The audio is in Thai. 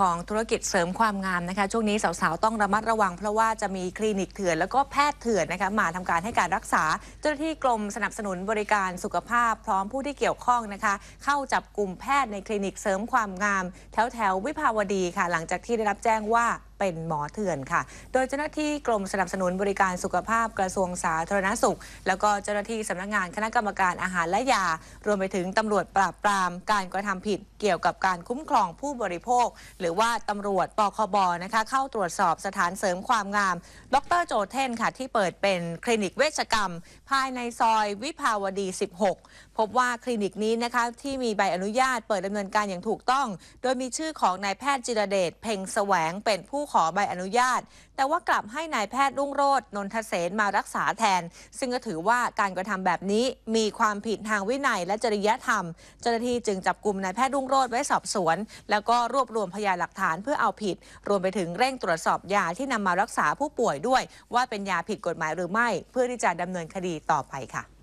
ของธุรกิจเสริมความงามนะคะ ช่วงนี้สาวๆต้องระมัดระวังเพราะว่าจะมีคลินิกเถื่อน แล้วก็แพทย์เถื่อนนะคะมาทำการให้การรักษา เจ้าหน้าที่กรมสนับสนุนบริการสุขภาพพร้อมผู้ที่เกี่ยวข้องนะคะ เข้าจับกลุ่มแพทย์ในคลินิกเสริมความงาม แถวแถววิภาวดีค่ะ หลังจากที่ได้รับแจ้งว่าเป็นหมอเถื่อนค่ะ โดยเจ้าหน้าที่กรมสนับสนุนบริการสุขภาพกระทรวงสาธารณสุข แล้วก็เจ้าหน้าที่สำนักงงานคณะกรรมการอาหารและยารวมไปถึงตำรวจปราบปราม การกระทำผิดเกี่ยวกับการคุ้มครองผู้บริโภค หรือว่าตำรวจปคบนะคะเข้าตรวจสอบสถานเสริมความงาม ดรโจเทนค่ะ ที่เปิดเป็นคลินิกเวชกรรม ภายในซอยวิภาวดี 16 พบว่าคลินิกนี้นะคะที่มีใบอนุญาตเปิดดำเนินการอย่างถูกต้อง โดยมีชื่อของนายแพทย์จิรเดช เพ่งแสวงเป็นผู้ขอใบอนุญาต แต่ว่ากลับให้นายแพทย์รุ่งโรจน์นนทเสนมารักษาแทน ซึ่งก็ถือว่าการกระทำแบบนี้มีความผิดทางวินัยและจริยธรรม เจ้าหน้าที่จึงจับกลุ่มนายแพทย์รุ่งโรจน์ไว้สอบสวน แล้วก็รวบรวมพยานหลักฐานเพื่อเอาผิด รวมไปถึงเร่งตรวจสอบยาที่นำมารักษาผู้ป่วยด้วย ว่าเป็นยาผิดกฎหมายหรือไม่ เพื่อที่จะดำเนินคดีต่อไปค่ะ